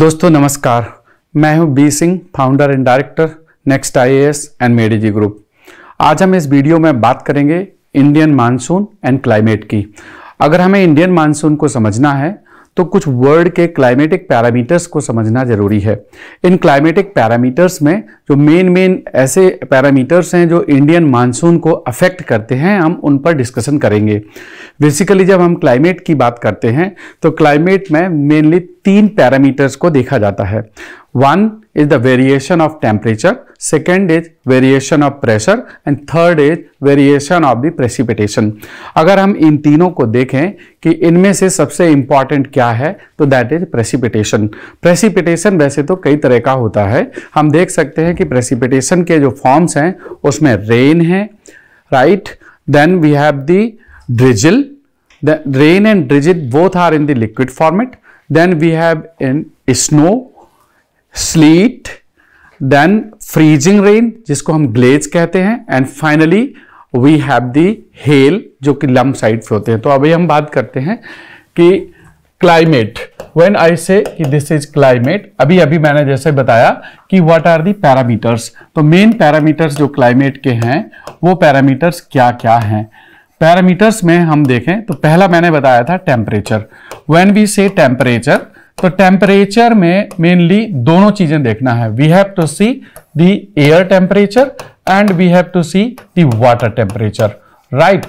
दोस्तों नमस्कार मैं हूं B Singh founder and director next I and मेडीजी ग्रुप आज हम इस वीडियो में बात करेंगे इंडियन मानसून एंड क्लाइमेट की अगर हमें इंडियन मानसून को समझना है तो कुछ वर्ल्ड के क्लाइमेटिक पैरामीटर्स को समझना जरूरी है इन क्लाइमेटिक पैरामीटर्स में जो मेन मेन ऐसे पैरामीटर्स हैं जो इंडियन मानसून को अफेक्ट करते हैं हम उन पर डिस्कशन करेंगे बेसिकली जब हम क्लाइमेट की बात करते हैं तो क्लाइमेट में मेनली तीन पैरामीटर्स को देखा जाता है one is the variation of temperature second is variation of pressure and third is variation of the precipitation अगर हम इन तीनों को देखें कि इनमें से सबसे इंपॉर्टेंट क्या है तो दैट इज प्रेसिपिटेशन प्रेसिपिटेशन वैसे तो कई तरह का होता है हम देख सकते हैं कि प्रेसिपिटेशन के जो फॉर्म्स हैं उसमें रेन है right then we have the drizzle rain and drizzle both are in the liquid format then we have in snow sleet then freezing rain जिसको हम ग्लेज कहते हैं and finally we have the hail जो कि lump side पे होते हैं तो अभी हम बात करते हैं कि क्लाइमेट वेन आई से कि दिस इज क्लाइमेट अभी अभी मैंने जैसे बताया कि व्हाट आर दी पैरामीटर्स तो मेन पैरामीटर्स जो क्लाइमेट के हैं वो पैरामीटर्स क्या क्या हैं पैरामीटर्स में हम देखें तो पहला मैंने बताया था temperature when we say temperature तो टेम्परेचर में मेनली दोनों चीजें देखना है we have to see the air temperature and we have to see the water temperature right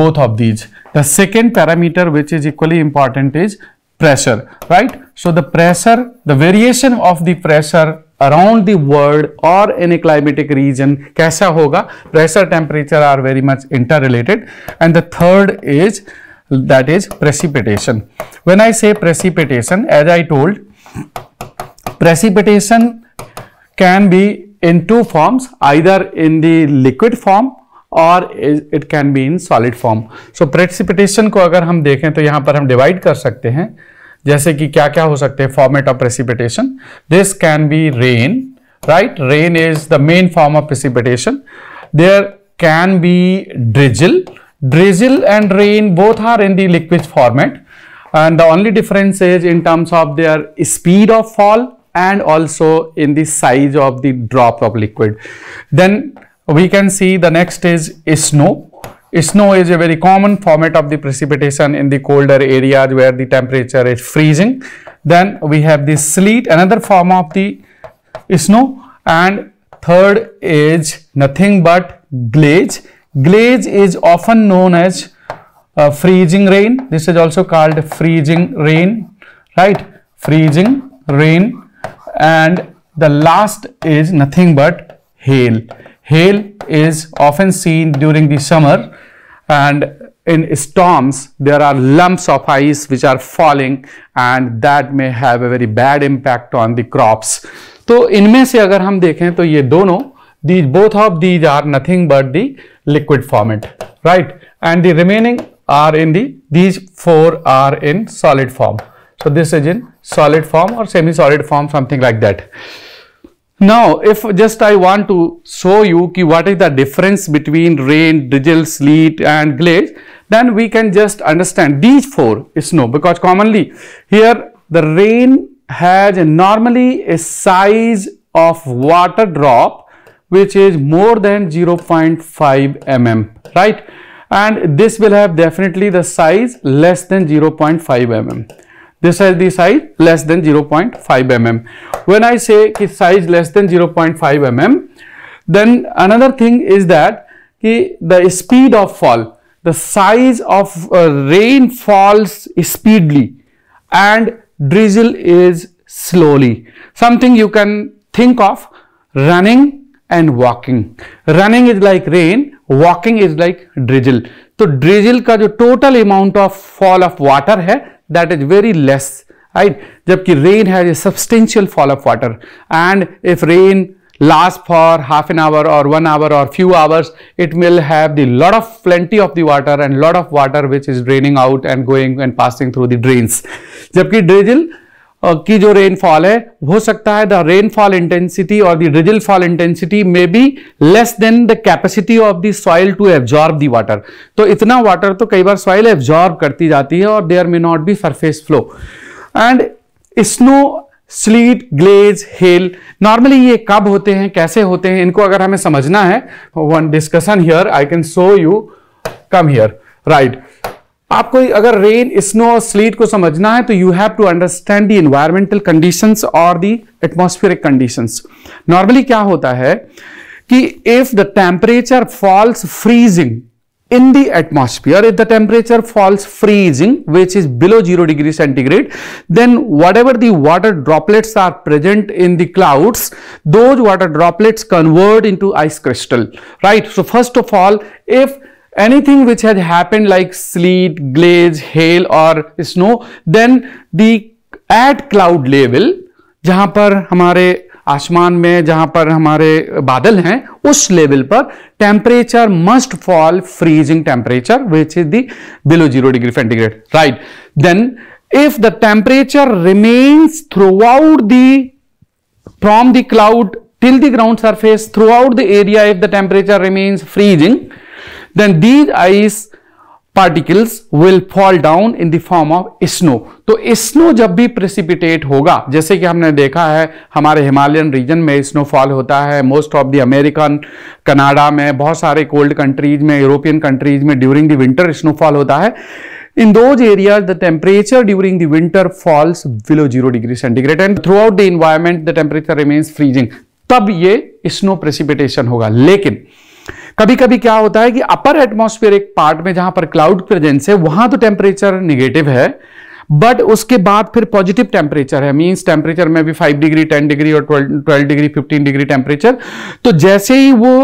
both of these the second parameter which is equally important is pressure right so the pressure the variation of the pressure around the world और in a climatic region कैसा होगा pressure temperature are very much inter related and the third is that is precipitation. When I say precipitation, as I told, precipitation can be in two forms, either in the liquid form और it can be in solid form so precipitation को अगर हम देखें तो यहाँ पर हम divide कर सकते हैं जैसे कि क्या क्या हो सकते हैं format of precipitation this can be rain right rain is the main form of precipitation there can be drizzle drizzle and rain both are in the liquid format and the only difference is in terms of their speed of fall and also in the size of the drop of liquid then we can see the next is snow snow is a very common format of the precipitation in the colder areas where the temperature is freezing then we have the sleet another form of the snow and third is nothing but glaze glaze is often known as freezing rain this is also called freezing rain right freezing rain and the last is nothing but hail hail is often seen during the summer and in storms there are lumps of ice which are falling and that may have a very bad impact on the crops तो इनमें से अगर हम देखें तो ये दोनों These both of these are nothing but the liquid format, right? And the remaining are in the these four are in solid form. So this is in solid form or semi-solid form, something like that. Now, if just I want to show you ki what is the difference between rain, drizzle, sleet and glaze, then we can just understand these four snow because commonly here the rain has normally a size of water drop which is more than 0.5 mm, right? And this will have definitely the size less than 0.5 mm. This has the size less than 0.5 mm. When I say size less than 0.5 mm, then another thing is that the speed of fall, the size of uh, rain falls speedily and drizzle is slowly. Something you can think of running and walking. Running is like rain, walking is like drizzle. So drizzle total amount of fall of water है that is very less. Right? जबकि rain has a substantial fall of water and if rain lasts for half an hour or one hour or few hours it will have the lot of plenty of the water and lot of water which is draining out and going and passing through the drains. जबकि drizzle की जो rainfall है हो सकता है the rainfall intensity और the drizzle fall intensity में be less than the capacity of the soil to absorb the water तो इतना वाटर तो कई बार सॉइल एब्जॉर्ब करती जाती है और there may not be surface flow and snow sleet glaze hail normally ये कब होते हैं कैसे होते हैं इनको अगर हमें समझना है one discussion here I can show you come here right आपको अगर रेन स्नो और स्लीट को समझना है तो you have to understand the environmental condition और दी एटमोस्फियरिक कंडीशन नॉर्मली क्या होता है कि if the temperature falls freezing in the atmosphere if the temperature falls freezing which is below zero degree centigrade then whatever the water droplets are present in the clouds those water droplets convert into ice crystal right so first of all if anything which had happened like sleet, glaze, hail or snow, then the at cloud level, जहां पर हमारे आसमान में जहां पर हमारे बादल हैं उस लेवल पर temperature must fall freezing temperature which is the below zero degree centigrade right then if the temperature remains throughout the from the cloud till the ground surface throughout the area if the temperature remains freezing then these ice particles will fall down in the form of snow तो snow जब भी precipitate होगा जैसे कि हमने देखा है हमारे हिमालयन रीजन में स्नोफॉल होता है most of the American Canada में बहुत सारे कोल्ड कंट्रीज में यूरोपियन कंट्रीज में ड्यूरिंग द विंटर स्नोफॉल होता है in those area the temperature during the winter falls below zero degree centigrade and throughout the environment the temperature remains freezing तब ये snow precipitation होगा लेकिन कभी कभी क्या होता है कि अपर एक पार्ट में जहां पर क्लाउड प्रेजेंस है वहां तो टेम्परेचर निगेटिव है बट उसके बाद फिर पॉजिटिव टेम्परेचर है मीन्स टेम्परेचर में भी 5 डिग्री 10 डिग्री और 12 12 डिग्री 15 डिग्री टेम्परेचर तो जैसे ही वो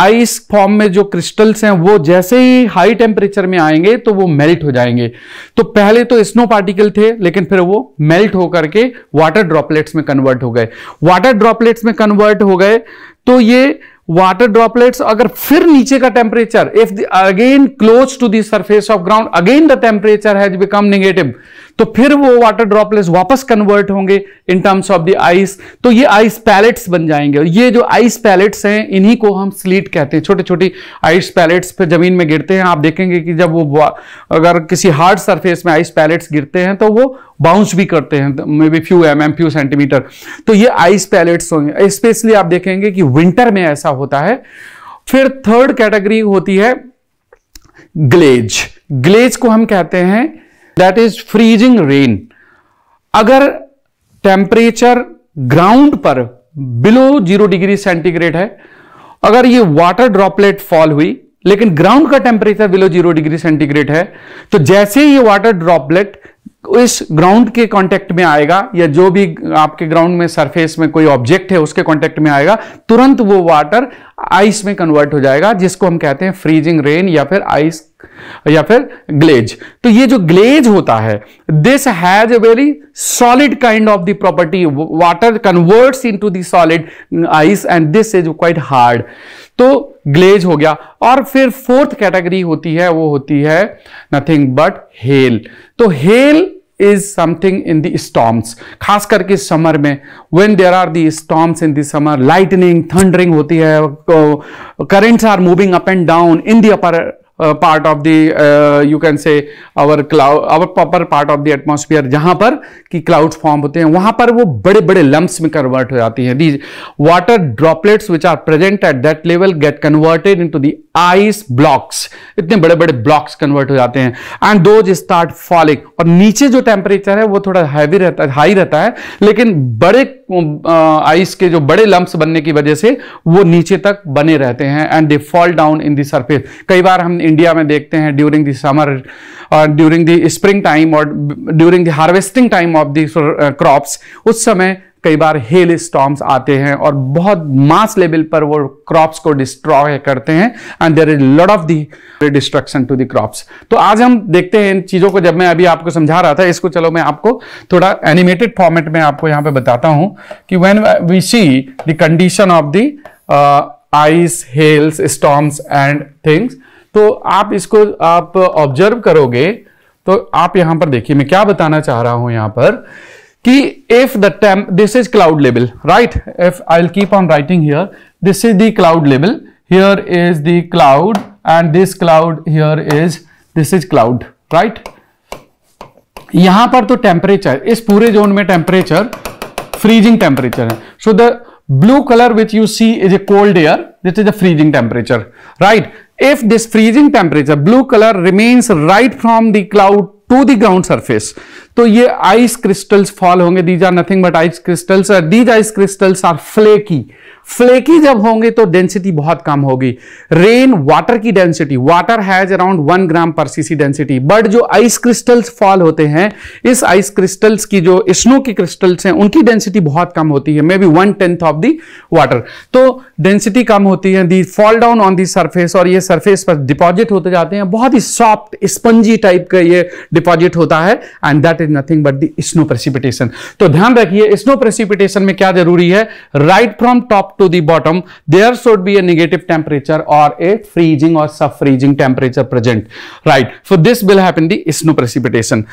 आइस फॉर्म में जो क्रिस्टल्स हैं वो जैसे ही हाई टेम्परेचर में आएंगे तो वो मेल्ट हो जाएंगे तो पहले तो स्नो पार्टिकल थे लेकिन फिर वो मेल्ट होकर के वाटर ड्रॉपलेट्स में कन्वर्ट हो गए वाटर ड्रॉपलेट्स में कन्वर्ट हो गए तो ये वाटर ड्रॉपलेट्स अगर फिर नीचे का temperature if again close to the surface surface of ground again the temperature has become negative तो फिर वो वाटर ड्रॉपलेट्स वापस कन्वर्ट होंगे in terms of the ice तो ये आइस पैलेट्स बन जाएंगे और ये जो आइस पैलेट्स हैं इन्हीं को हम स्लीट कहते हैं छोटे छोटे आइस पैलेट्स पर जमीन में गिरते हैं आप देखेंगे कि जब वो अगर किसी हार्ड सरफेस में आइस पैलेट्स गिरते हैं तो वो बाउंस भी करते हैं maybe few M M few centimetre तो ये आइस पैलेट्स होंगे स्पेशली आप देखेंगे कि विंटर में ऐसा होता है फिर थर्ड कैटेगरी होती है ग्लेज ग्लेज को हम कहते हैं दैट इज फ्रीजिंग रेन अगर टेम्परेचर ग्राउंड पर बिलो जीरो डिग्री सेंटीग्रेड है अगर ये वाटर ड्रॉपलेट फॉल हुई लेकिन ग्राउंड का temperature below zero degree centigrade है तो जैसे ही ये वाटर ड्रॉपलेट इस ग्राउंड के कांटेक्ट में आएगा या जो भी आपके ग्राउंड में सरफेस में कोई ऑब्जेक्ट है उसके कांटेक्ट में आएगा तुरंत वो वाटर आइस में कन्वर्ट हो जाएगा जिसको हम कहते हैं फ्रीजिंग रेन या फिर आइस या फिर ग्लेज तो ये जो ग्लेज होता है this has a very solid kind of the property water converts into the solid ice and this is quite hard तो ग्लेज हो गया और फिर फोर्थ कैटेगरी होती है वो होती है नथिंग बट हेल तो hail is something in the storms खास करके समर में when there are the storms in the summer lightning thundering होती है currents are moving up and down in the upper part of the you can say our cloud our proper part of the atmosphere जहाँ पर कि cloud form होते हैं वहाँ पर वो बड़े बड़े लम्ब्स में कन्वर्ट हो जाती हैं these water droplets which are present at that level get converted into the ice blocks इतने बड़े बड़े ब्लॉक्स कन्वर्ट हो जाते हैं एंड दोज स्टार्ट फॉलिंग और नीचे जो टेम्परेचर है वो थोड़ा हैवी रहता है हाई रहता है लेकिन बड़े आइस uh, के जो बड़े लम्ब्स बनने की वजह से वो नीचे तक बने रहते हैं and they fall down in the surface कई बार हमने इंडिया में देखते हैं ड्यूरिंग दी समर और ड्यूरिंग दी स्प्रिंग टाइम और during the harvesting time of the crops उस समय कई बार हेल स्टॉम्स आते हैं और बहुत मास लेवल पर वो क्रॉप्स को डिस्ट्रॉय करते हैं and there is lot of the destruction to the crops तो आज हम देखते हैं इन चीज़ों को जब मैं अभी आपको समझा रहा था इसको चलो मैं आपको थोड़ा एनिमेटेड फॉर्मेट में आपको यहाँ पे बताता हूँ कि when we see the condition of the ice hails storms and things तो आप इसको आप ऑब्जर्व करोगे तो आप यहां पर देखिए मैं क्या बताना चाह रहा हूं यहां पर कि if the temp this is cloud level right if I will keep on writing here this is the cloud level here is the cloud and this cloud here is this is cloud right यहां पर तो temperature इस पूरे zone में temperature freezing temperature है so the Blue color which you see is a cold air, this is the freezing temperature, right? If this freezing temperature, blue color remains right from the cloud to the ground surface, तो ये ice crystals fall होंगे these are nothing but ice crystals these ice crystals are flaky flaky जब होंगे तो density बहुत कम होगी rain water की density water has around one gram per cc density but जो आइस क्रिस्टल्स फॉल होते हैं इस आइस क्रिस्टल्स की जो स्नो की क्रिस्टल्स हैं उनकी डेंसिटी बहुत कम होती है may be one tenth of the water तो डेंसिटी कम होती है the fall down on the surface और ये सर्फेस पर डिपॉजिट होते जाते हैं बहुत ही सॉफ्ट स्पंजी टाइप का ये डिपॉजिट होता है and that is nothing but the snow precipitation तो ध्यान रखिए स्नो प्रेसिपिटेशन में क्या जरूरी है right from top to the bottom there should be a negative temperature और ए फ्रीजिंग और sub freezing temperature present right for this will happen the snow precipitation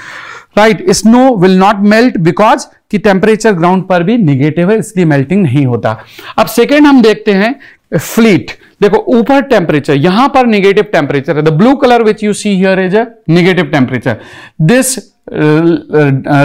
right snow will not melt because कि temperature ground पर भी negative है इसलिए melting नहीं होता अब सेकेंड हम देखते हैं फ्लीट देखो ऊपर टेम्परेचर यहां पर निगेटिव टेम्परेचर है the blue colour which you see here is negative temperature this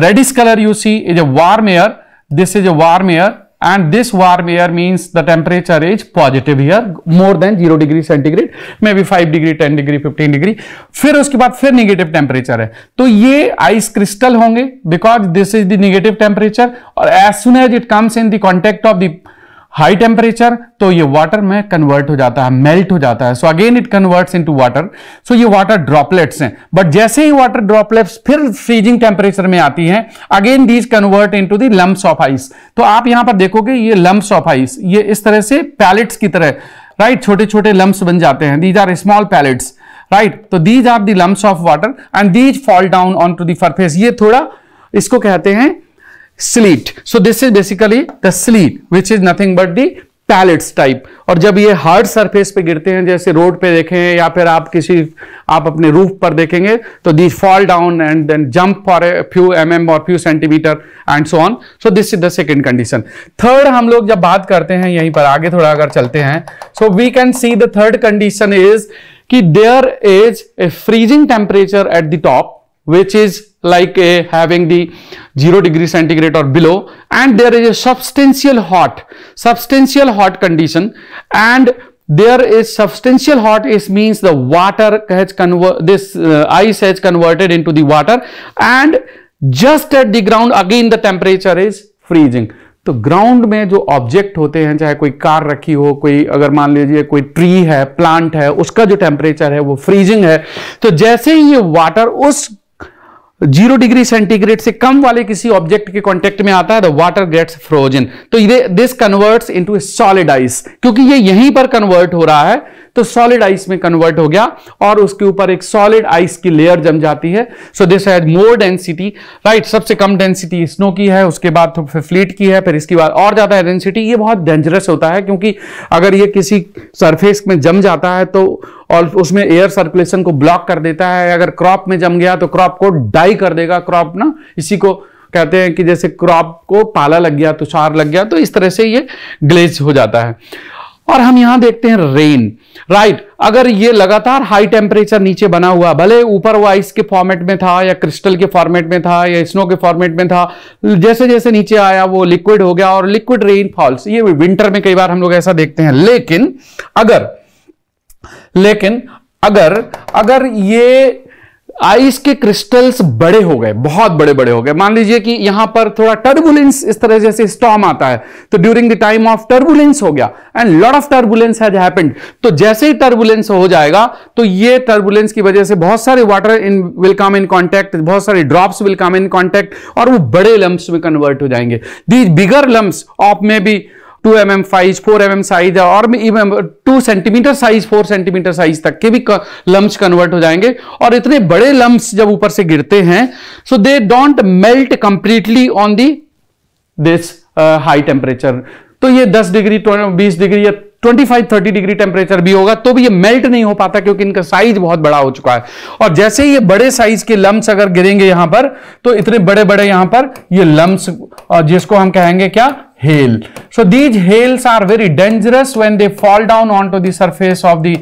reddish color you see is a warm air. This is a warm air and this warm air means the temperature is positive here more than 0 degree centigrade may be 5 degree 10 degree 15 degree फिर उसके बाद फिर negative temperature है तो ये ice crystal होंगे because this is the negative temperature और as soon as it comes in the contact of the high temperature तो ये वाटर में कन्वर्ट हो जाता है मेल्ट हो जाता है so again it converts into water so ये वाटर ड्रॉपलेट्स हैं बट जैसे ही वाटर ड्रॉपलेट्स फिर फ्रीजिंग टेम्परेचर में आती हैं again these convert into the lumps of ice तो आप यहां पर देखोगे ये लम्ब्स ऑफ आइस ये इस तरह से पैलेट्स की तरह राइट छोटे छोटे लम्ब्स बन जाते हैं these are small pellets right तो these are the lumps of water and these fall down on to surface ये थोड़ा इसको कहते हैं sleet so this is basically the sleet which is nothing but the pellets type और जब ये hard surface पे गिरते हैं जैसे रोड पे देखें या फिर आप किसी आप अपने रूफ पर देखेंगे तो the fall down and then jump for a few M m और few centimetre and so on so this is the second condition third हम लोग जब बात करते हैं यहीं पर आगे थोड़ा अगर चलते हैं so we can see the third condition is कि there is a freezing temperature at the top which is like a, having the 0 degree centigrade or below and there is a substantial hot substantial hot condition and there is substantial hot is means the water has this uh, ice has converted into the water and just at the ground again the temperature is freezing तो ground में जो object होते हैं चाहे कोई car रखी हो कोई अगर मान लीजिए कोई ट्री है प्लांट है उसका जो टेम्परेचर है वो फ्रीजिंग है तो जैसे ही ये वाटर उस जीरो डिग्री सेंटीग्रेड से कम वाले किसी ऑब्जेक्ट के कांटेक्ट में आता है द वाटर गेट्स फ्रोजन तो this converts into solid ice क्योंकि ये यहीं पर कन्वर्ट हो रहा है तो सॉलिड आइस में कन्वर्ट हो गया और उसके ऊपर एक सॉलिड आइस की लेयर जम जाती है so this has more density right सबसे कम डेंसिटी स्नो की है उसके बाद तो फिर फ्लीट की है फिर इसके बाद और ज्यादा डेंसिटी ये बहुत डेंजरस होता है क्योंकि अगर ये किसी सरफेस में जम जाता है तो और उसमें एयर सर्कुलेशन को ब्लॉक कर देता है अगर क्रॉप में जम गया तो क्रॉप को डाई कर देगा क्रॉप ना इसी को कहते हैं कि जैसे क्रॉप को पाला लग गया तुषार लग गया तो इस तरह से ये ग्लेज हो जाता है और हम यहां देखते हैं रेन राइट right, अगर ये लगातार हाई टेम्परेचर नीचे बना हुआ भले ऊपर वो आइस के फॉर्मेट में था या क्रिस्टल के फॉर्मेट में था या स्नो के फॉर्मेट में था जैसे जैसे नीचे आया वो लिक्विड हो गया और लिक्विड रेनफॉल्स ये विंटर में कई बार हम लोग ऐसा देखते हैं लेकिन अगर लेकिन अगर अगर ये आइस के क्रिस्टल्स बड़े हो गए बहुत बड़े बड़े हो गए मान लीजिए कि यहां पर थोड़ा टर्बुलेंस इस तरह जैसे स्टॉम आता है तो during the time of turbulence हो गया and lot of turbulence has happened तो जैसे ही टर्बुलेंस हो जाएगा तो ये टर्बुलेंस की वजह से बहुत सारे water in will come in contact बहुत सारे drops will come in contact और वो बड़े लम्ब में कन्वर्ट हो जाएंगे these bigger lump of may be two m m size four m m size और two centimetre size four centimetre size तक के भी लम्ब कन्वर्ट हो जाएंगे और इतने बड़े लम्ब जब ऊपर से गिरते हैं so they don't melt completely on the this high temperature तो ये 10 डिग्री 20 डिग्री या 25 30 डिग्री टेम्परेचर भी होगा तो भी ये मेल्ट नहीं हो पाता क्योंकि इनका साइज बहुत बड़ा हो चुका है और जैसे ये बड़े साइज के लम्स अगर गिरेंगे यहां पर तो इतने बड़े बड़े यहां पर ये लम्स जिसको हम कहेंगे क्या hail. So these hails are very dangerous when they fall down onto the surface of the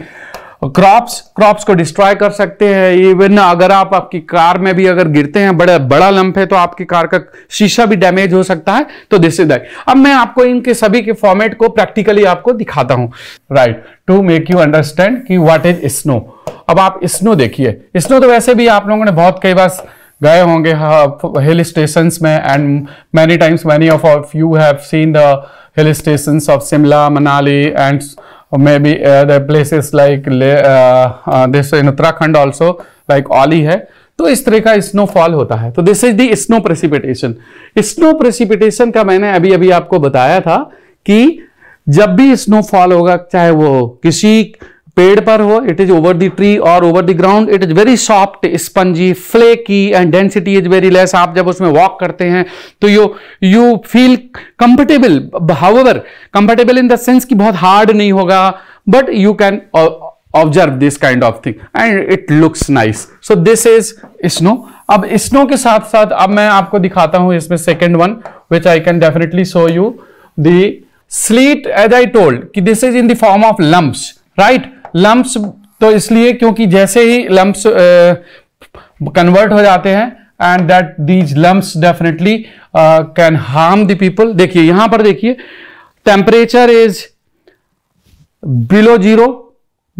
crops uh, crops को डिस्ट्रॉय कर सकते हैं इवन अगर आप आपकी कार में भी अगर गिरते हैं बड़ा बड़ा लंप है तो आपकी कार का शीशा भी डैमेज हो सकता है तो दिस इज दैट अब मैं आपको इनके सभी के फॉर्मेट को प्रैक्टिकली आपको दिखाता हूं right to make you understand कि व्हाट इज स्नो अब आप स्नो देखिए स्नो तो वैसे भी आप लोगों ने बहुत कई बार गए होंगे हिल हाँ, स्टेशन में and many times many of you have seen the hill station of Shimla Manali and may be the places like this in Uttarakhand also like Auli है तो इस तरह का स्नोफॉल होता है तो this is the snow precipitation snow precipitation का मैंने अभी अभी आपको बताया था कि जब भी स्नोफॉल होगा चाहे वो किसी पेड़ पर हो it is over the tree और over the ground it is very soft spongy flaky and density is very less आप जब उसमें वॉक करते हैं तो you you feel comfortable however comfortable in the sense कि बहुत हार्ड नहीं होगा but you can observe this kind of thing and it looks nice so this is snow अब स्नो के साथ साथ अब मैं आपको दिखाता हूं इसमें second one which I can definitely show you the sleet as I told कि this is in the form of lumps right lumps तो इसलिए क्योंकि जैसे ही लम्ब्स कन्वर्ट हो जाते हैं and that these lumps definitely can harm the people देखिए यहां पर देखिए temperature is below zero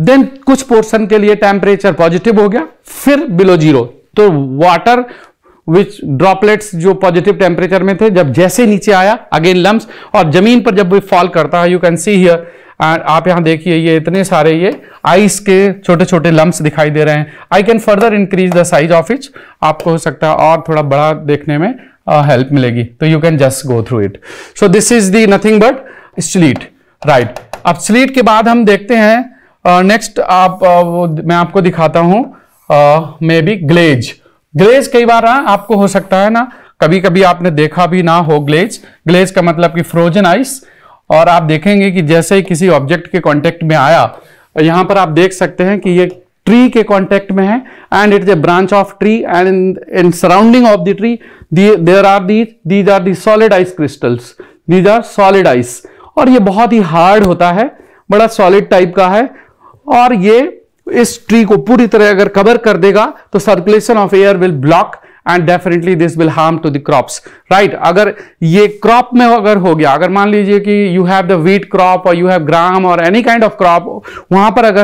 then कुछ पोर्शन के लिए टेम्परेचर पॉजिटिव हो गया फिर बिलो जीरो तो वाटर विच ड्रॉपलेट्स जो पॉजिटिव टेम्परेचर में थे जब जैसे नीचे आया अगेन लम्ब्स और जमीन पर जब वो फॉल करता है you can see here and आप यहां देखिए ये इतने सारे ये आइस के छोटे छोटे लम्ब दिखाई दे रहे हैं I can further increase the size of each आपको हो सकता है और थोड़ा बड़ा देखने में हेल्प uh, मिलेगी तो you can just go through it so this is the nothing but sleet right अब स्लीट के बाद हम देखते हैं नेक्स्ट uh, आप uh, मैं आपको दिखाता हूं मे बी ग्लेज ग्लेज कई बार आ, हाँ, आपको हो सकता है ना कभी कभी आपने देखा भी ना हो ग्लेज ग्लेज का मतलब कि फ्रोजन आइस और आप देखेंगे कि जैसे ही किसी ऑब्जेक्ट के कॉन्टेक्ट में आया यहां पर आप देख सकते हैं कि ये ट्री के कॉन्टेक्ट में है and it is a branch of tree and in surrounding of the tree there are these are the solid ice crystals these are solid ice और ये बहुत ही हार्ड होता है बड़ा सॉलिड टाइप का है और ये इस ट्री को पूरी तरह अगर कवर कर देगा तो circulation of air will block and definitely this will harm to the crops right अगर ये क्रॉप में अगर हो गया अगर मान लीजिए कि you have the wheat crop और यू हैव ग्राम और एनी काइंड ऑफ क्रॉप वहां पर अगर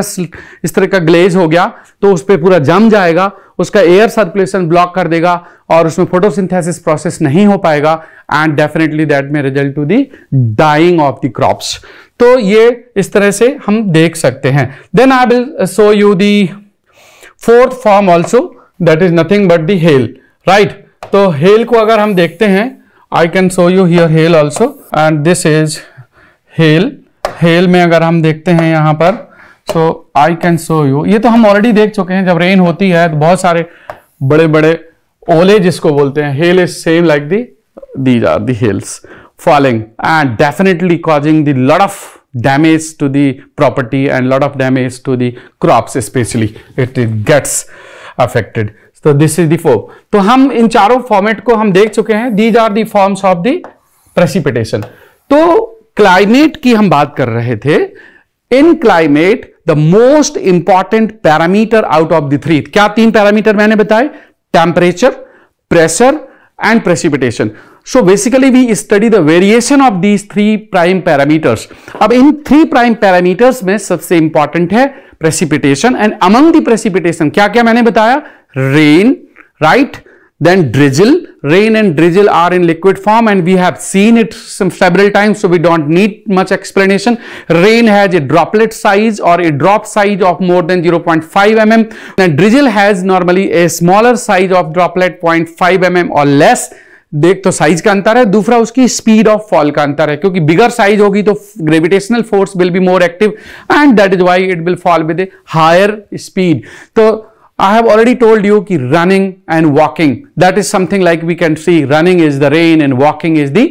इस तरह का ग्लेज हो गया तो उस पर पूरा जम जाएगा उसका एयर सर्कुलेशन ब्लॉक कर देगा और उसमें फोटोसिंथेसिस प्रोसेस नहीं हो पाएगा एंड डेफिनेटली दैट में result to the dying of the crops तो ये इस तरह से हम देख सकते हैं then I will show you the fourth form also that is nothing but the hail right तो हेल को अगर हम देखते हैं I can show you here hail also and this is hail hail में अगर हम देखते हैं यहाँ पर so I can show you ये तो हम ऑलरेडी देख चुके हैं जब रेन होती है तो बहुत सारे बड़े बड़े ओले जिसको बोलते हैं hail is same like the these are the hails falling and definitely causing the lot of damage to the property and lot of damage to the crops specially it it gets affected तो this is the form तो हम इन चारों format को हम देख चुके हैं these are the forms of the precipitation तो क्लाइमेट की हम बात कर रहे थे in climate the most important parameter out of the three क्या तीन पैरामीटर मैंने बताए temperature pressure and precipitation so basically we study the variation of these three prime parameters अब इन थ्री प्राइम पैरामीटर्स में सबसे इंपॉर्टेंट है precipitation and among the precipitation क्या क्या मैंने बताया rain, right? Then drizzle, rain and drizzle are in liquid form and we have seen it some several times so we don't need much explanation. Rain has a droplet size or a drop size of more than 0.5 mm then drizzle has normally a smaller size of droplet 0.5 mm or less. देख तो size का अंतर है दूसरा उसकी speed of fall का अंतर है क्योंकि बिगर साइज होगी तो gravitational force will be more active and that is why it will fall with a higher speed तो I have already told you ki running and walking. That is something like we can see running is the rain and walking is the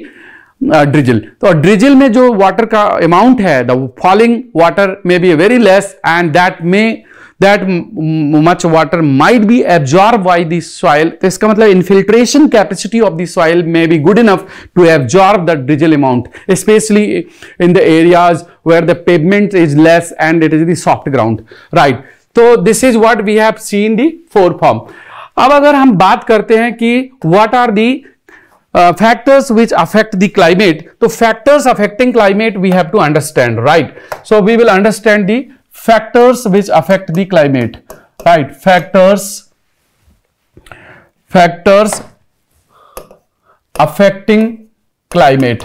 uh, drizzle. So, drizzle mein jo water amount hai, the falling water may be very less and that much water might be absorbed by the soil. This ka infiltration capacity of the soil may be good enough to absorb that drizzle amount, especially in the areas where the pavement is less and it is the soft ground. Right. तो this is what we have seen the four form अब अगर हम बात करते हैं कि what are the factors which affect the climate तो factors affecting climate we have to understand right so we will understand the factors which affect the climate right factors factors affecting climate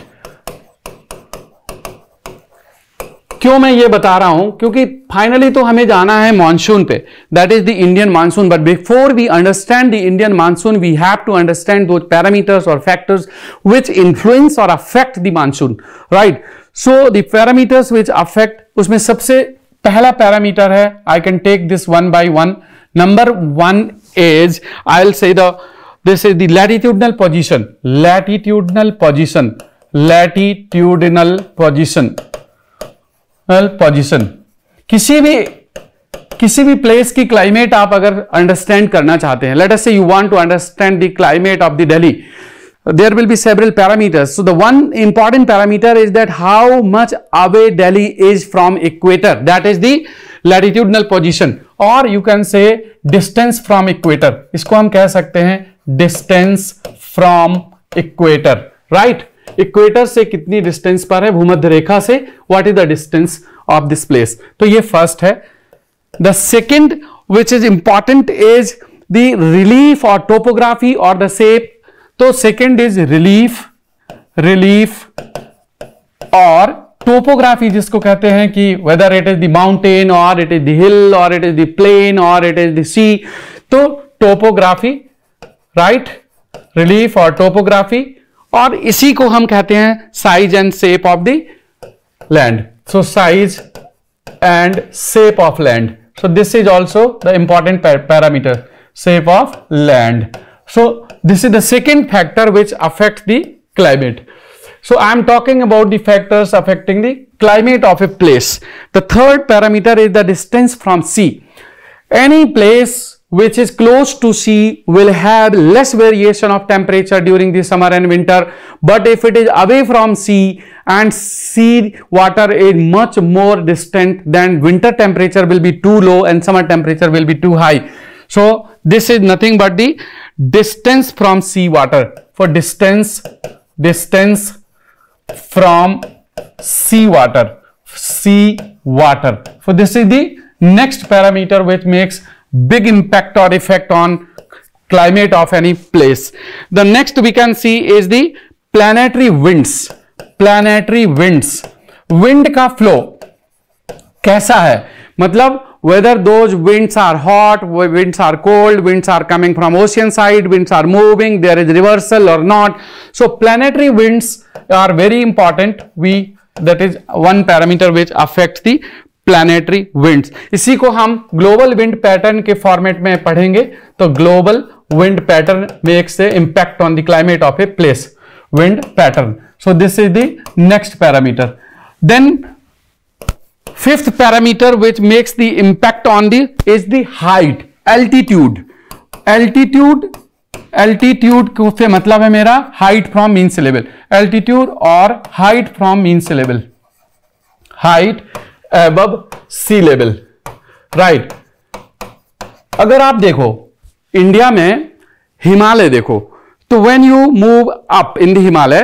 क्यों मैं ये बता रहा हूं क्योंकि finally तो हमें जाना है मानसून पे that is the Indian monsoon but before we understand the Indian monsoon we have to understand दो पैरामीटर्स और फैक्टर्स विच इन्फ्लुएंस और affect the monsoon right so the parameters which affect उसमें सबसे पहला पैरामीटर है I can take this one by one number one is I say this is the latitudinal position latitudinal position latitudinal position position किसी भी किसी भी place की climate आप अगर अंडरस्टैंड करना चाहते हैं let us say you want to understand the climate of the Delhi there will be several parameters so the one important parameter is that how much away Delhi is from equator that is the latitudinal position और you can say distance from equator इसको हम कह सकते हैं distance from equator right equator से कितनी distance पर है भूमध्य रेखा से what is the distance of this place तो ये फर्स्ट है the second which is important is the relief और टोपोग्राफी और द सेप तो सेकेंड इज रिलीफ रिलीफ और टोपोग्राफी जिसको कहते हैं कि whether it is the mountain और इट इज द हिल और इट इज द प्लेन और इट इज द सी तो टोपोग्राफी राइट रिलीफ और टोपोग्राफी और इसी को हम कहते हैं size and shape of the land so size and shape of land so this is also the important parameter shape of land so this is the second factor which affect the climate so I am talking about the factors affecting the climate of a place the third parameter is the distance from sea any place which is close to sea will have less variation of temperature during the summer and winter but if it is away from sea and sea water is much more distant then winter temperature will be too low and summer temperature will be too high so this is nothing but the distance from sea water for distance distance from sea water sea water so this is the next parameter which makes big impact or effect on climate of any place. The next we can see is the planetary winds. Planetary winds. Wind ka flow kaisa hai? मतलब whether those winds are hot, winds are cold, winds are coming from ocean side, winds are moving, there is reversal or not. So planetary winds are very important. We that is one parameter which affects the planetary winds इसी को हम global wind pattern के format में पढ़ेंगे तो global wind pattern makes a impact on the climate of a place wind pattern so this is the next parameter then fifth parameter which makes the impact on the is the height altitude altitude altitude से मतलब है मेरा height from mean sea level altitude और height from mean sea level height above C level right अगर आप देखो India में हिमालय देखो तो when you move up in the Himalaya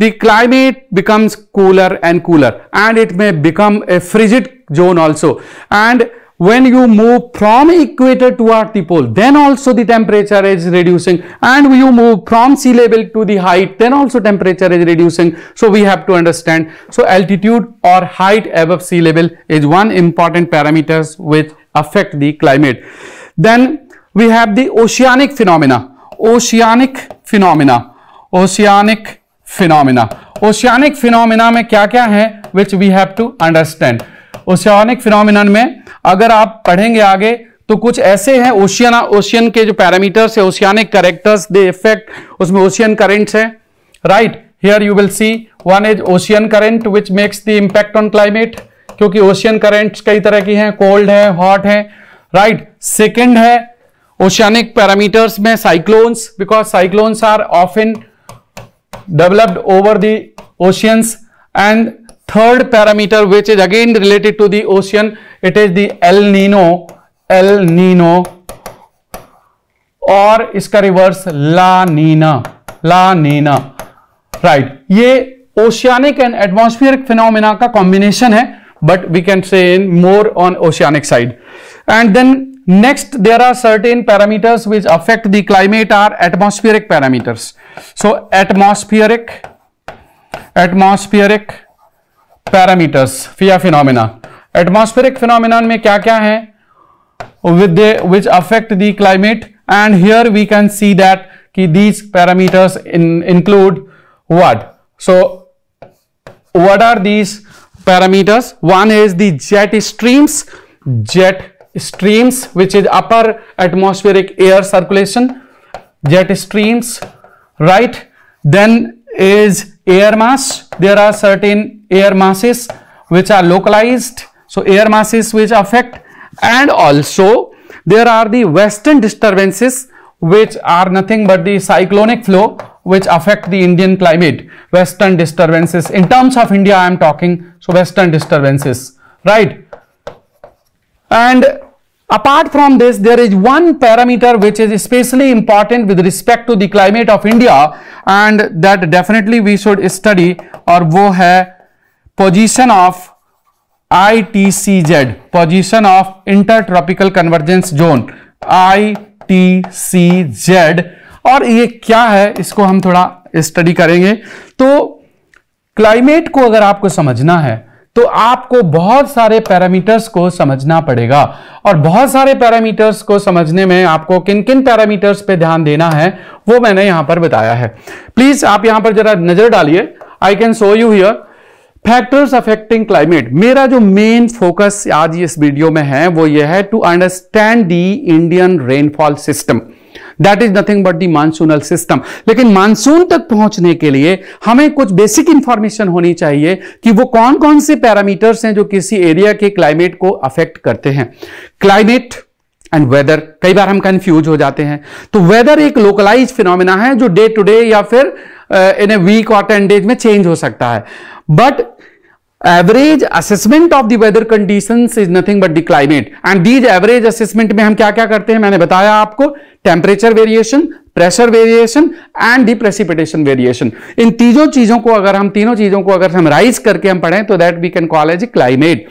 the climate becomes cooler and cooler and it may become a frigid zone also and when you move from equator to pole, then also the temperature is reducing and you move from sea level to the height then also temperature is reducing so we have to understand so altitude or height above sea level is one important parameters which affect the climate then we have the oceanic phenomena oceanic phenomena oceanic phenomena oceanic phenomena mein kya kya hai which we have to understand oceanic phenomenon में अगर आप पढ़ेंगे आगे तो कुछ ऐसे हैं ocean ocean के जो पैरामीटर्स है ओशियानिक करेक्टर्स दे इफेक्ट उसमें ओशियन करेंट्स हैं right here you will see one is ocean current which makes the impact on climate क्योंकि ओशियन करेंट्स कई तरह की हैं कोल्ड है हॉट है राइट सेकेंड है ओशियानिक पैरामीटर्स में cyclones because cyclones are often developed over the oceans and third parameter which is again related to the ocean it is the el nino el nino और इसका reverse la nina la nina right ये oceanic and atmosphere phenomena का combination है but we can say in more on oceanic side and then next there are certain parameters which affect the climate are atmospheric parameters so atmospheric atmospheric parameters या phenomena atmospheric phenomena में क्या क्या है which affect the climate and here we can see that कि these parameters include what so what are these parameters one is the jet streams jet streams which is upper atmospheric air circulation jet streams right then is air mass there are certain air masses which are localized so air masses which affect and also there are the western disturbances which are nothing but the cyclonic flow which affect the Indian climate western disturbances in terms of India I am talking so western disturbances right and Apart from this, there is one parameter which is especially important with respect to the climate of India and that definitely we should study और वो है position of ITCZ, position of intertropical convergence zone, ITCZ और ये क्या है इसको हम थोड़ा स्टडी करेंगे तो क्लाइमेट को अगर आपको समझना है तो आपको बहुत सारे पैरामीटर्स को समझना पड़ेगा और बहुत सारे पैरामीटर्स को समझने में आपको किन किन पैरामीटर्स पे ध्यान देना है वो मैंने यहां पर बताया है प्लीज आप यहां पर जरा नजर डालिए I can show you here factors affecting climate मेरा जो मेन फोकस आज इस वीडियो में है वो ये है to understand the Indian rainfall system that is nothing but the monsoonal system लेकिन मानसून तक पहुंचने के लिए हमें कुछ बेसिक इंफॉर्मेशन होनी चाहिए कि वो कौन कौन से पैरामीटर्स हैं जो किसी एरिया के क्लाइमेट को अफेक्ट करते हैं क्लाइमेट एंड वेदर कई बार हम कंफ्यूज हो जाते हैं तो वेदर एक लोकलाइज फिनोमिना है जो डे टू डे या फिर इन ए वीक और टेन डेज में चेंज हो सकता है but average assessment of the weather condition is nothing but the climate and these average assessment में हम क्या क्या करते हैं मैंने बताया आपको temperature variation pressure variation and the precipitation variation इन तीनों चीजों को अगर हम तीनों चीजों को अगर हम राइज करके हम पढ़ें तो that we can call as climate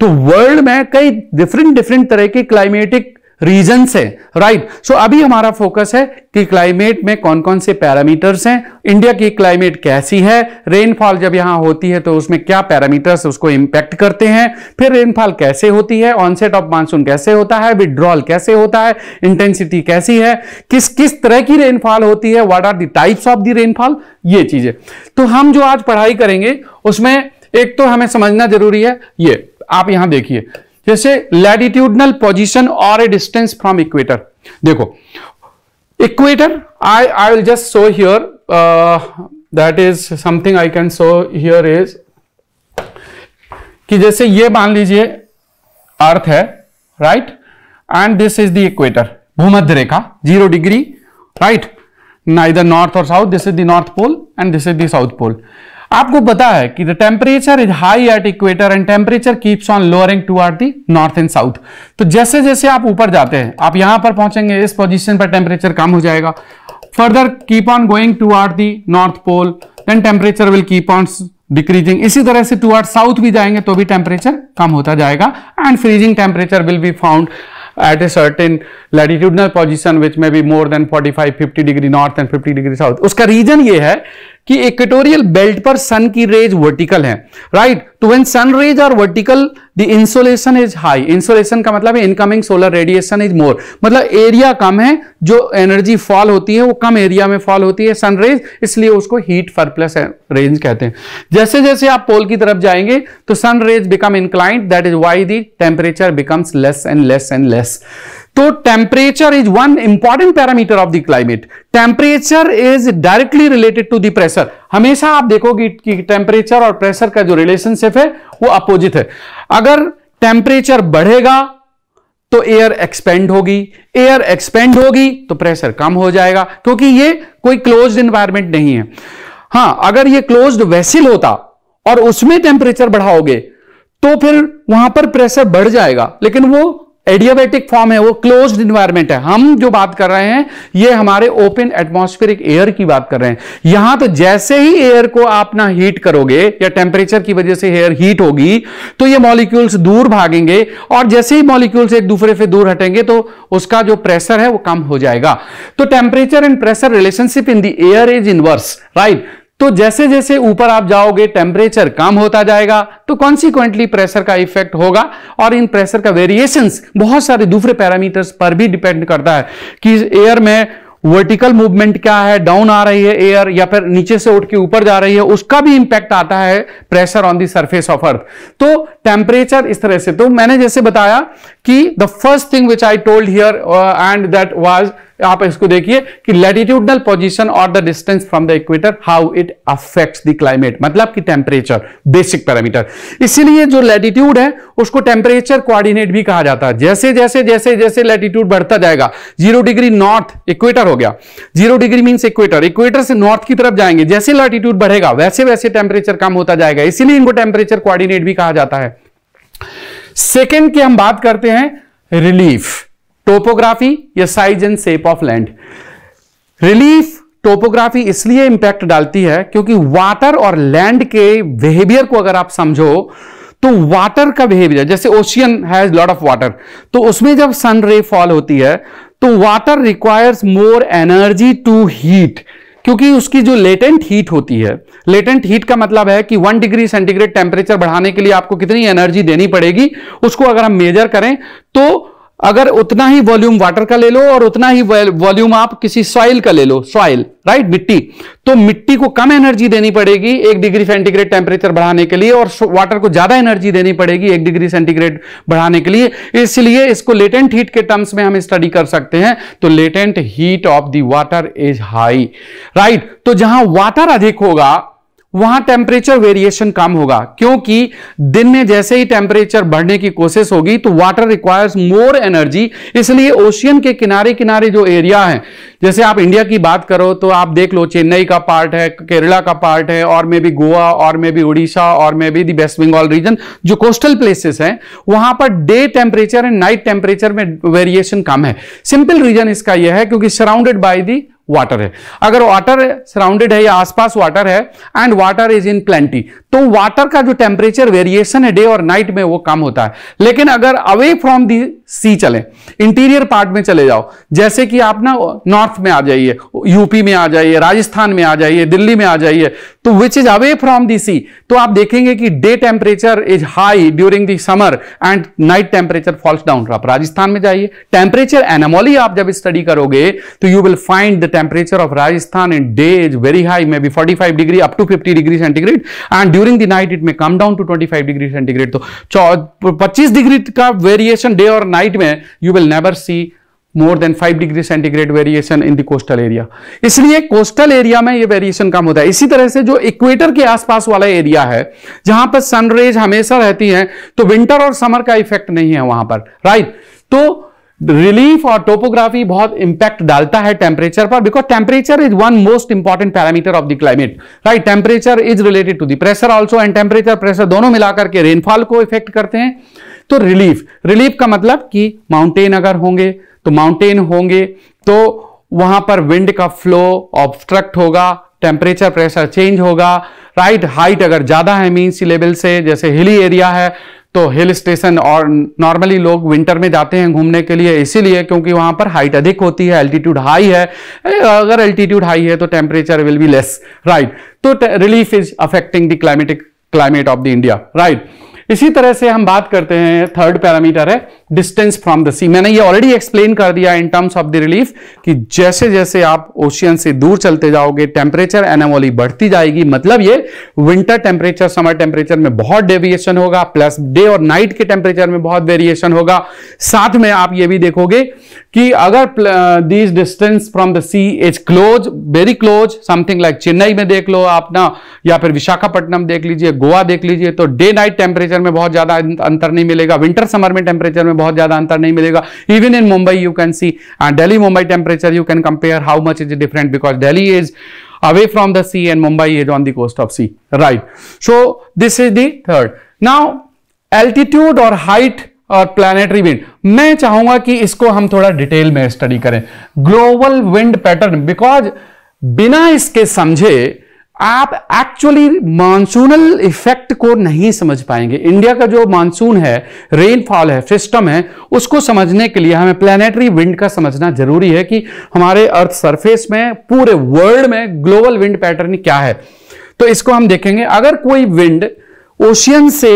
तो वर्ल्ड में कई डिफरेंट डिफरेंट तरह के क्लाइमेटिक रीजन है राइट right? सो so, अभी हमारा फोकस है कि क्लाइमेट में कौन कौन से पैरामीटर्स हैं इंडिया की क्लाइमेट कैसी है रेनफॉल जब यहां होती है तो उसमें क्या पैरामीटर्स उसको इंपैक्ट करते हैं फिर रेनफॉल कैसे होती है ऑनसेट ऑफ मानसून कैसे होता है विड्रॉल कैसे होता है इंटेंसिटी कैसी है किस किस तरह की रेनफॉल होती है what are the types of the rainfall ये चीजें तो हम जो आज पढ़ाई करेंगे उसमें एक तो हमें समझना जरूरी है ये आप यहां देखिए जैसे लैटिट्यूडनल पोजिशन और ए डिस्टेंस फ्रॉम इक्वेटर देखो equator I I will just show here that is something I can show here is कि जैसे ये मान लीजिए अर्थ है right and this is the equator भूमध्य रेखा जीरो डिग्री राइट ना इधर नॉर्थ और south this is the north pole and this is the south pole आपको पता है कि the temperature is high at equator and temperature keeps on lowering towards the north and south तो जैसे जैसे आप ऊपर जाते हैं आप यहां पर पहुंचेंगे इस पोजिशन पर टेम्परेचर कम हो जाएगा further keep on going towards the north pole then temperature will keep on decreasing इसी तरह से टू साउथ भी जाएंगे तो भी टेम्परेचर कम होता जाएगा and freezing temperature will be found a a latitudinal position which में may more than forty 45 50 degree north and 50 degree south उसका रीजन ये है कि इक्वेटोरियल बेल्ट पर सन की रेज वर्टिकल है राइट तो when sun rays are vertical the insolation is high insolation का मतलब incoming solar radiation is more मतलब एरिया कम है जो एनर्जी फॉल होती है वो कम एरिया में फॉल होती है सन रेज इसलिए उसको हीट फरप्लस रेंज कहते हैं जैसे जैसे आप पोल की तरफ जाएंगे तो sun rays become inclined that is why the temperature becomes less and less and less तो temperature is one important parameter of the climate temperature is directly related to the pressure हमेशा आप देखोगे कि टेम्परेचर और pressure का जो relationship है वो अपोजिट है अगर टेम्परेचर बढ़ेगा तो एयर एक्सपेंड होगी एयर एक्सपेंड होगी तो प्रेशर कम हो जाएगा क्योंकि ये कोई क्लोज इन्वायरमेंट नहीं है हाँ अगर ये क्लोज वेसिल होता और उसमें टेम्परेचर बढ़ाओगे तो फिर वहां पर प्रेशर बढ़ जाएगा लेकिन वो एडियाबेटिक फॉर्म है वो क्लोज इन्वायरमेंट है हम जो बात कर रहे हैं ये हमारे ओपन एटमोस्फेरिक एयर की बात कर रहे हैं यहां तो जैसे ही एयर को आप ना हीट करोगे या टेम्परेचर की वजह से एयर हीट होगी तो ये मॉलिक्यूल्स दूर भागेंगे और जैसे ही मॉलिक्यूल्स एक दूसरे से दूर हटेंगे तो उसका जो प्रेशर है वो कम हो जाएगा तो temperature and pressure relationship in the air is inverse right तो जैसे जैसे ऊपर आप जाओगे टेम्परेचर कम होता जाएगा तो कॉन्सिक्वेंटली प्रेशर का इफेक्ट होगा और इन प्रेशर का वेरिएशंस बहुत सारे दूसरे पैरामीटर्स पर भी डिपेंड करता है कि एयर में वर्टिकल मूवमेंट क्या है डाउन आ रही है एयर या फिर नीचे से उठ के ऊपर जा रही है उसका भी इंपैक्ट आता है pressure on the surface of earth तो टेम्परेचर इस तरह से तो मैंने जैसे बताया कि the first thing which I told here and that was आप इसको देखिए कि लेटिट्यूडनल पोजीशन और the distance from the equator how it affects the climate मतलब कि टेम्परेचर बेसिक पैरामीटर इसीलिए जो लेटिट्यूड है उसको टेम्परेचर कोऑर्डिनेट भी कहा जाता है जैसे जैसे जैसे जैसे लेटिट्यूड बढ़ता जाएगा जीरो डिग्री नॉर्थ इक्वेटर हो गया zero degree means equator equator से नॉर्थ की तरफ जाएंगे जैसे लॉटिट्यूड बढ़ेगा वैसे वैसे टेम्परेचर कम होता जाएगा इसीलिए इनको टेम्परेचर कोआर्डिनेट भी कहा जाता है सेकेंड की हम बात करते हैं रिलीफ टोपोग्राफी या size and shape of land relief topography इसलिए इंपैक्ट डालती है क्योंकि वाटर और लैंड के बिहेवियर को अगर आप समझो तो वाटर का बिहेवियर जैसे ocean has lot of water तो उसमें जब सन रे फॉल होती है तो water requires more energy to heat क्योंकि उसकी जो लेटेंट हीट होती है लेटेंट हीट का मतलब है कि वन डिग्री सेंटीग्रेड टेम्परेचर बढ़ाने के लिए आपको कितनी एनर्जी देनी पड़ेगी उसको अगर हम मेजर करें तो अगर उतना ही वॉल्यूम वाटर का ले लो और उतना ही वॉल्यूम आप किसी सॉइल का ले लो सॉइल राइट मिट्टी तो मिट्टी को कम एनर्जी देनी पड़ेगी एक डिग्री सेंटीग्रेड टेम्परेचर बढ़ाने के लिए और वाटर को ज्यादा एनर्जी देनी पड़ेगी एक डिग्री सेंटीग्रेड बढ़ाने के लिए इसलिए इसको लेटेंट हीट के टर्म्स में हम स्टडी कर सकते हैं तो लेटेंट हीट ऑफ दाटर वाटर इज हाई राइट तो जहां वाटर अधिक होगा वहां टेम्परेचर वेरिएशन कम होगा क्योंकि दिन में जैसे ही टेम्परेचर बढ़ने की कोशिश होगी तो वाटर रिक्वायर्स मोर एनर्जी इसलिए ओशियन के किनारे किनारे जो एरिया है जैसे आप इंडिया की बात करो तो आप देख लो चेन्नई का पार्ट है केरला का पार्ट है और मे बी गोवा और मे बी उड़ीसा और maybe the West Bengal region जो कोस्टल प्लेसेस हैं वहां पर day temperature and night temperature में वेरिएशन कम है सिंपल रीजन इसका यह है क्योंकि सराउंडेड बाई दी वाटर है अगर वाटर सराउंडेड है या आसपास वाटर है and water is in plenty तो वाटर का जो टेम्परेचर वेरिएशन है डे और नाइट में वो कम होता है लेकिन अगर अवे फ्रॉम दी सी चले इंटीरियर पार्ट में चले जाओ जैसे कि आप ना नॉर्थ में आ जाइए यूपी में आ जाइए राजस्थान में आ जाइए दिल्ली में आ जाइए तो which is away from the sea तो आप देखेंगे कि day temperature is high during the summer and night temperature falls down आप राजस्थान में जाइए टेम्परेचर एनामोली आप जब स्टडी करोगे तो you will find the temperature of Rajasthan in day is very high maybe forty degree up to fifty degree centigrade and during the night it may come down to 25 degree centigrade तो 25 degree का variation day और night में you will never see more than 5 degree centigrade variation in the coastal area इसलिए coastal area में ये variation कम होता है इसी तरह से जो इक्वेटर के आसपास वाला एरिया है जहां पर सनरेज हमेशा रहती है तो विंटर और समर का इफेक्ट नहीं है वहां पर राइट right? तो रिलीफ और टोपोग्राफी बहुत इंपैक्ट डालता है टेम्परेचर पर because temperature is one most important parameter of the climate right temperature is related to the pressure also and temperature pressure दोनों मिलाकर के रेनफॉल को इफेक्ट करते हैं तो रिलीफ रिलीफ का मतलब कि माउंटेन अगर होंगे तो माउंटेन होंगे तो वहां पर विंड का फ्लो ऑब्स्ट्रक्ट होगा टेम्परेचर प्रेशर चेंज होगा राइट हाइट अगर ज़्यादा है मीन सी लेवल से जैसे हिली एरिया है तो हिल स्टेशन और नॉर्मली लोग विंटर में जाते हैं घूमने के लिए इसीलिए क्योंकि वहां पर हाइट अधिक होती है एल्टीट्यूड हाई है अगर एल्टीट्यूड हाई है तो temperature will be less right तो relief is affecting the climatic climate of the India right इसी तरह से हम बात करते हैं थर्ड पैरामीटर है डिस्टेंस फ्रॉम द सी मैंने ये ऑलरेडी एक्सप्लेन कर दिया in terms of the relief कि जैसे जैसे आप ओशियन से दूर चलते जाओगे टेम्परेचर एनामोली बढ़ती जाएगी मतलब ये विंटर टेम्परेचर समर टेम्परेचर में बहुत डेविएशन होगा प्लस डे और नाइट के टेम्परेचर में बहुत वेरिएशन होगा साथ में आप ये भी देखोगे कि अगर this distance from the sea is close very close something like Chennai में देख लो आप ना या फिर विशाखापट्टनम देख लीजिए गोवा देख लीजिए तो डे नाइट टेम्परेचर में बहुत ज्यादा अंतर नहीं मिलेगा विंटर समर में टेम्परेचर में बहुत ज्यादा अंतर नहीं मिलेगा even in Mumbai you can see Delhi Mumbai temperature you can compare how much is different because Delhi is away from the sea and Mumbai is on the coast of sea right so this is third now altitude और height और planetary wind मैं चाहूंगा कि इसको हम थोड़ा detail में study करें ग्लोबल विंड पैटर्न बिकॉज बिना इसके समझे आप एक्चुअली मानसूनल इफेक्ट को नहीं समझ पाएंगे इंडिया का जो मानसून है रेनफॉल है सिस्टम है उसको समझने के लिए हमें प्लानिटरी विंड का समझना जरूरी है कि हमारे अर्थ सरफेस में पूरे वर्ल्ड में ग्लोबल विंड पैटर्न क्या है तो इसको हम देखेंगे अगर कोई विंड ओशियन से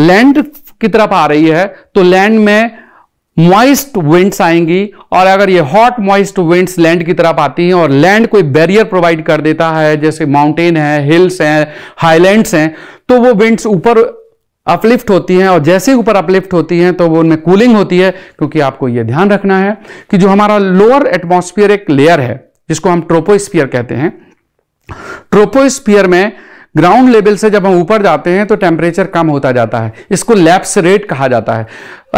लैंड की तरफ आ रही है तो लैंड में मॉइस्ट विंड्स आएंगी और अगर ये हॉट मॉइस्ट विंड्स लैंड की तरफ आती हैं और लैंड कोई बैरियर प्रोवाइड कर देता है जैसे माउंटेन है हिल्स हैं हाईलैंड्स हैं तो वो विंड्स ऊपर अपलिफ्ट होती हैं और जैसे ऊपर अपलिफ्ट होती हैं तो वो उनमें कूलिंग होती है क्योंकि आपको ये ध्यान रखना है कि जो हमारा लोअर एटमोस्फियर एक लेयर है जिसको हम ट्रोपोस्फियर कहते हैं ट्रोपोस्फियर में ग्राउंड लेवल से जब हम ऊपर जाते हैं तो टेम्परेचर कम होता जाता है इसको लैप्स रेट कहा जाता है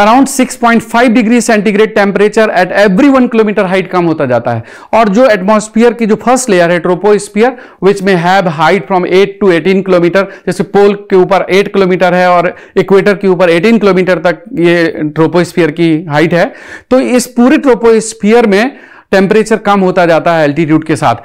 around 6.5 degree centigrade temperature at every one kilometre height कम होता जाता है और जो एटमोस्फियर की जो फर्स्ट लेयर है ट्रोपोस्पियर विच में have height from 8 to 18 kilometre जैसे पोल के ऊपर 8 किलोमीटर है और इक्वेटर के ऊपर 18 किलोमीटर तक ये ट्रोपोस्पियर की हाइट है तो इस पूरे ट्रोपोस्पियर में टेम्परेचर कम होता जाता है एल्टीट्यूड के साथ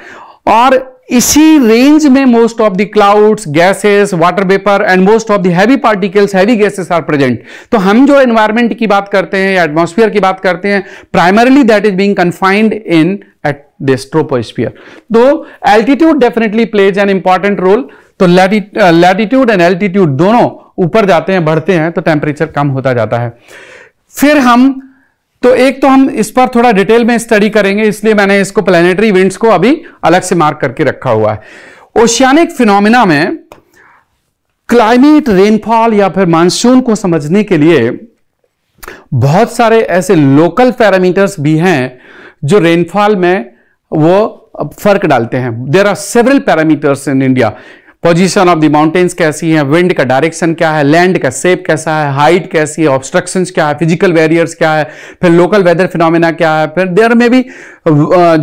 और इसी रेंज में most of the clouds gases water vapour and most of the heavy particles heavy gases are present तो हम जो एनवायरमेंट की बात करते हैं एटमोस्फियर की बात करते हैं primarily that is being confined in at this troposphere तो altitude definitely plays an important role तो लैटिट्यूड एंड एल्टीट्यूड दोनों ऊपर जाते हैं बढ़ते हैं तो टेम्परेचर कम होता जाता है फिर हम तो एक तो हम इस पर थोड़ा डिटेल में स्टडी करेंगे इसलिए मैंने इसको प्लेनेटरी इवेंट्स को अभी अलग से मार्क करके रखा हुआ है ओशियानिक फिनोमिना में क्लाइमेट रेनफॉल या फिर मानसून को समझने के लिए बहुत सारे ऐसे लोकल पैरामीटर्स भी हैं जो रेनफॉल में वो फर्क डालते हैं there are several parameters in India position of the mountains कैसी है विंड का डायरेक्शन क्या है लैंड का सेप कैसा है हाइट कैसी है ऑब्स्ट्रक्शन क्या है फिजिकल बैरियर्स क्या है फिर लोकल वेदर फिनोमिना क्या है फिर देयर में भी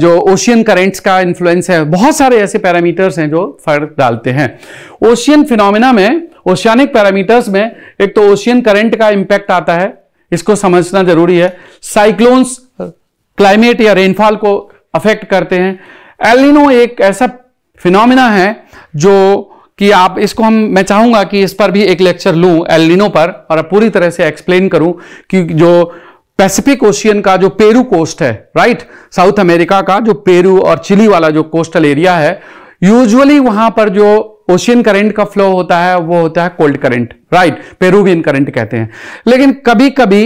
जो ओशियन करेंट्स का इन्फ्लुएंस है बहुत सारे ऐसे पैरामीटर्स हैं जो फर्क डालते हैं ओशियन फिनोमिना में ओशियानिक पैरामीटर्स में एक तो ओशियन करेंट का इम्पैक्ट आता है इसको समझना जरूरी है साइक्लोन्स क्लाइमेट uh, या रेनफॉल को अफेक्ट करते हैं एलिनो एक ऐसा फिनोमिना है जो कि आप इसको हम मैं चाहूंगा कि इस पर भी एक लेक्चर लू एलिनो पर और पूरी तरह से एक्सप्लेन करूं कि जो पैसिफिक ओशियन का जो पेरू कोस्ट है राइट साउथ अमेरिका का जो पेरू और चिली वाला जो कोस्टल एरिया है यूजुअली वहां पर जो ओशियन करंट का फ्लो होता है वो होता है cold current right Peruvian current कहते हैं लेकिन कभी कभी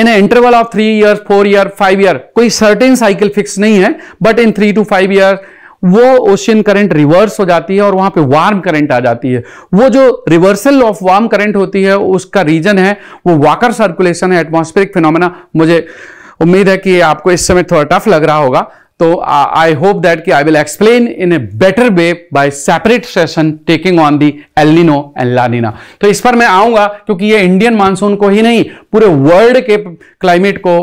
in interval of three year four year five year कोई सर्टेन साइकिल फिक्स नहीं है but in three to five year वो ओशियन करंट रिवर्स हो जाती है और वहां पे वार्म करंट आ जाती है वो जो रिवर्सल ऑफ वार्म करंट होती है उसका रीजन है वो वाकर सर्कुलेशन है एटमोस्फेरिक फिनोमेना मुझे उम्मीद है कि आपको इस समय थोड़ा टफ लग रहा होगा तो आई होप दैट कि I will explain in a better way by separate session taking on the El Nino and La Nina तो इस पर मैं आऊंगा क्योंकि ये इंडियन मानसून को ही नहीं पूरे वर्ल्ड के क्लाइमेट को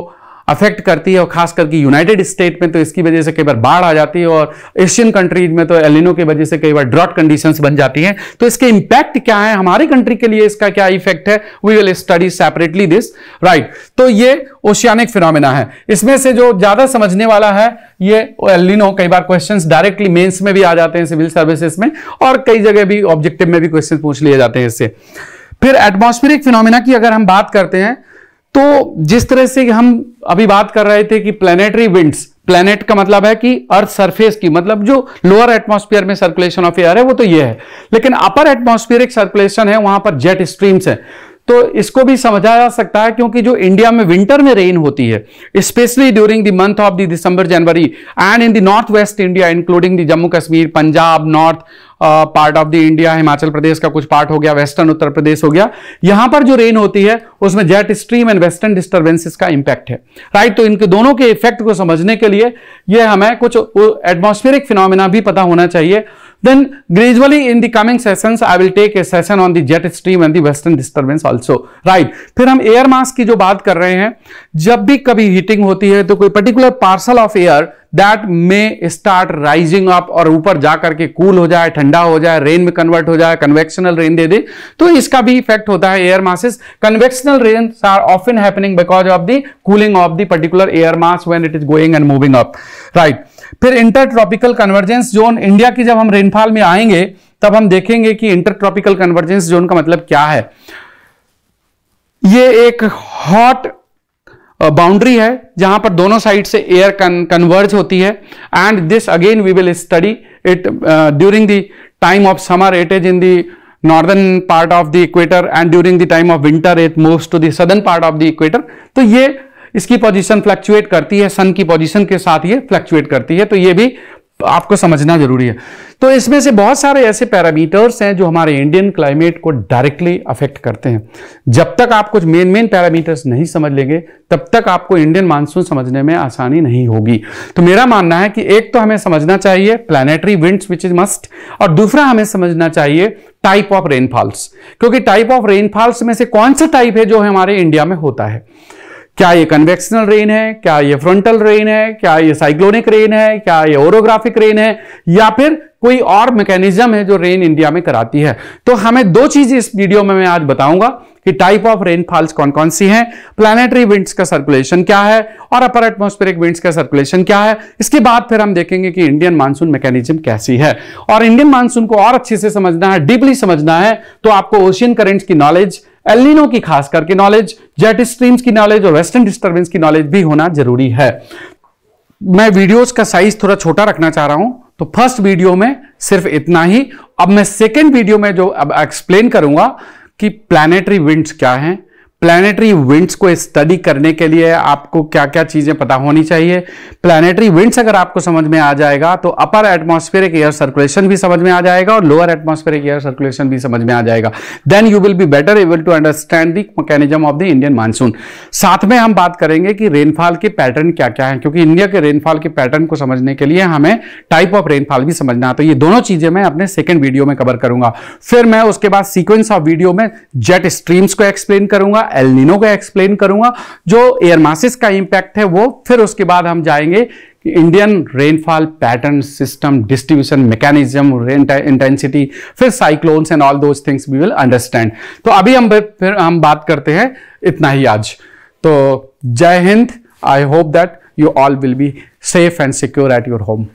अफेक्ट करती है और खास करके यूनाइटेड स्टेट में तो इसकी वजह से कई बार बाढ़ आ जाती है और एशियन कंट्रीज में तो एलिनो की वजह से कई बार ड्रॉट कंडीशंस बन जाती हैं तो इसके इंपैक्ट क्या है हमारी कंट्री के लिए इसका क्या इफेक्ट है we will study separately this right तो ये ओशियानिक फिनोमिना है इसमें से जो ज्यादा समझने वाला है ये एलिनो कई बार क्वेश्चन डायरेक्टली मेन्स में भी आ जाते हैं सिविल सर्विसेस में और कई जगह भी ऑब्जेक्टिव में भी क्वेश्चन पूछ लिए जाते हैं इससे फिर एटमॉस्फेरिक फिनोमिना की अगर हम बात करते हैं तो जिस तरह से हम अभी बात कर रहे थे कि प्लेनेटरी विंड्स प्लेनेट का मतलब है कि अर्थ सरफेस की मतलब जो लोअर एटमॉस्फेयर में सर्कुलेशन ऑफ एयर है वो तो ये है लेकिन अपर एक सर्कुलेशन है वहां पर जेट स्ट्रीम्स है तो इसको भी समझा जा सकता है क्योंकि जो इंडिया में विंटर में रेन होती है specially during the month of the December January and in the north west India including the Jammu Kashmir Punjab north part of the India Himachal Pradesh का कुछ पार्ट हो गया वेस्टर्न उत्तर प्रदेश हो गया यहां पर जो रेन होती है उसमें jet stream and western disturbances का इंपैक्ट है राइट तो इनके दोनों के इफेक्ट को समझने के लिए यह हमें कुछ एटमोस्फेरिक फिनोमिना भी पता होना चाहिए then gradually in the coming session I will take a session on the jet stream and the western disturbance also right फिर हम एयर मास की जो बात कर रहे हैं जब भी कभी हीटिंग होती है तो कोई particular parcel of air that may start rising up और ऊपर जा करके कूल हो जाए ठंडा हो जाए रेन में कन्वर्ट हो जाए कन्वेक्शनल रेन दे दे तो इसका भी इफेक्ट होता है air masses convectional rain are often happening because of the cooling of the particular air mass when it is going and moving up right फिर inter tropical convergence zone India की जब हम rainfall में आएंगे तब हम देखेंगे कि इंटर ट्रॉपिकल कन्वर्जेंस जोन का मतलब क्या है ये एक हॉट बाउंड्री है जहां पर दोनों साइड से एयर कन्वर्ज होती है and this again we will study it during the time of summer it is in the northern part of the equator and during the time of winter it moves to the southern part of the equator तो ये इसकी position fluctuate करती है सन की position के साथ ये fluctuate करती है तो ये भी आपको समझना जरूरी है तो इसमें से बहुत सारे ऐसे पैरामीटर्स हैं जो हमारे इंडियन क्लाइमेट को डायरेक्टली अफेक्ट करते हैं जब तक आप कुछ मेन मेन पैरामीटर्स नहीं समझ लेंगे तब तक आपको इंडियन मानसून समझने में आसानी नहीं होगी तो मेरा मानना है कि एक तो हमें समझना चाहिए planetary winds which is must और दूसरा हमें समझना चाहिए टाइप ऑफ रेनफॉल्स क्योंकि टाइप ऑफ रेनफॉल्स में से कौन सा टाइप है जो हमारे इंडिया में होता है क्या ये कन्वेक्शनल रेन है क्या ये फ्रंटल रेन है क्या ये साइक्लोनिक रेन है क्या ये ओरोग्राफिक रेन है या फिर कोई और मैकेनिज्म है जो रेन इंडिया में कराती है तो हमें दो चीजें इस वीडियो में मैं आज बताऊंगा कि टाइप ऑफ रेनफॉल्स कौन कौन सी हैं प्लानिटरी विंड्स का सर्कुलेशन क्या है और अपर एटमोस्फेरिक विंड्स का सर्कुलेशन क्या है इसके बाद फिर हम देखेंगे कि इंडियन मानसून मैकेनिज्म कैसी है और इंडियन मानसून को और अच्छे से समझना है डीपली समझना है तो आपको ओशियन करेंट्स की नॉलेज एलिनो की खास करके नॉलेज जेट स्ट्रीम्स की नॉलेज और वेस्टर्न डिस्टर्बेंस की नॉलेज भी होना जरूरी है मैं वीडियोस का साइज थोड़ा छोटा रखना चाह रहा हूं तो फर्स्ट वीडियो में सिर्फ इतना ही अब मैं सेकेंड वीडियो में जो अब एक्सप्लेन करूंगा कि प्लानिटरी विंड्स क्या हैं प्लानिटरी विंड्स को स्टडी करने के लिए आपको क्या क्या चीज़ें पता होनी चाहिए प्लानिटरी विंड्स अगर आपको समझ में आ जाएगा तो अपर एटमॉस्फेरिक एयर सर्कुलेशन भी समझ में आ जाएगा और लोअर एटमॉस्फेरिक एयर सर्कुलेशन भी समझ में आ जाएगा then you will be better able to understand the mechanism of the Indian monsoon साथ में हम बात करेंगे कि रेनफॉल के पैटर्न क्या क्या है क्योंकि इंडिया के रेनफॉल के पैटर्न को समझने के लिए हमें टाइप ऑफ रेनफॉल भी समझना है तो ये दोनों चीज़ें मैं अपने सेकेंड वीडियो में कवर करूंगा फिर मैं उसके बाद सीक्वेंस ऑफ वीडियो में जेट स्ट्रीम्स को एक्सप्लेन करूंगा एलनिनो का एक्सप्लेन करूंगा जो एयर मासिस का इंपैक्ट है वो फिर उसके बाद हम जाएंगे Indian rainfall pattern system distribution mechanism intensity फिर cyclones and all those things we will understand तो अभी हम फिर हम बात करते हैं इतना ही आज तो जय हिंद I hope that you all will be safe and secure at your home